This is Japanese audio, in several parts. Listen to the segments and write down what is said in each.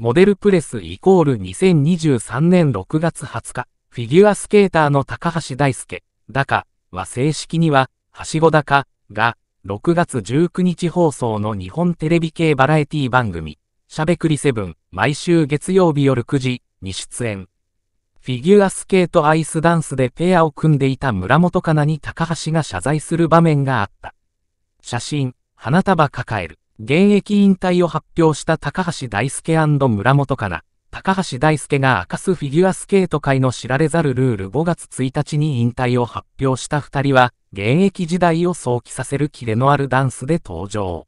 モデルプレスイコール2023年6月20日、フィギュアスケーターの高橋大輔、だかは正式には、はしごだかが、6月19日放送の日本テレビ系バラエティ番組、しゃべくりセブン、毎週月曜日夜9時に出演。フィギュアスケートアイスダンスでペアを組んでいた村本かなに高橋が謝罪する場面があった。写真、花束抱える。現役引退を発表した高橋大輔村本かな。高橋大輔が明かすフィギュアスケート界の知られざるルール5月1日に引退を発表した2人は、現役時代を想起させるキレのあるダンスで登場。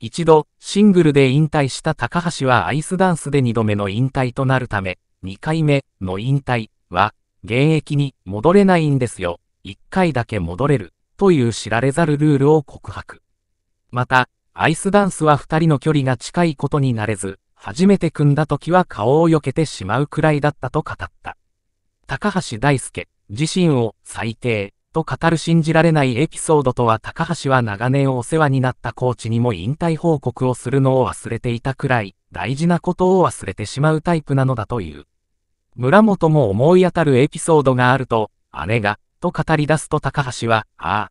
一度、シングルで引退した高橋はアイスダンスで2度目の引退となるため、2回目の引退は、現役に戻れないんですよ。1回だけ戻れる、という知られざるルールを告白。また、アイスダンスは二人の距離が近いことになれず、初めて組んだ時は顔を避けてしまうくらいだったと語った。高橋大輔、自身を最低と語る信じられないエピソードとは高橋は長年お世話になったコーチにも引退報告をするのを忘れていたくらい大事なことを忘れてしまうタイプなのだという。村本も思い当たるエピソードがあると、姉が、と語り出すと高橋は、ああ、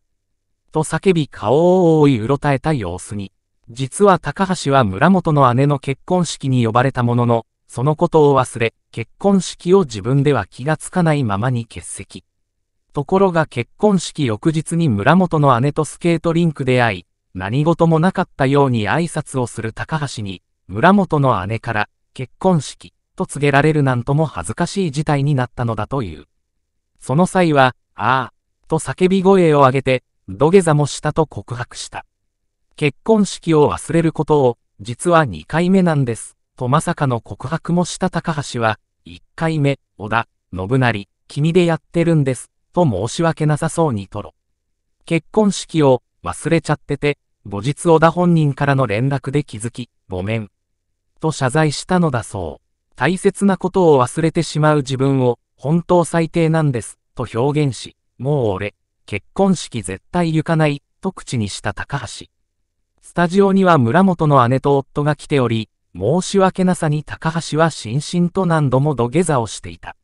と叫び顔を覆いうろたえた様子に。実は高橋は村本の姉の結婚式に呼ばれたものの、そのことを忘れ、結婚式を自分では気がつかないままに欠席。ところが結婚式翌日に村本の姉とスケートリンクで会い、何事もなかったように挨拶をする高橋に、村本の姉から、結婚式、と告げられるなんとも恥ずかしい事態になったのだという。その際は、ああ、と叫び声を上げて、土下座もしたと告白した。結婚式を忘れることを、実は2回目なんです、とまさかの告白もした高橋は、1回目、小田、信成、君でやってるんです、と申し訳なさそうにとろ。結婚式を忘れちゃってて、後日小田本人からの連絡で気づき、ごめん。と謝罪したのだそう。大切なことを忘れてしまう自分を、本当最低なんです、と表現し、もう俺、結婚式絶対行かない、と口にした高橋。スタジオには村本の姉と夫が来ており、申し訳なさに高橋はしんしんと何度も土下座をしていた。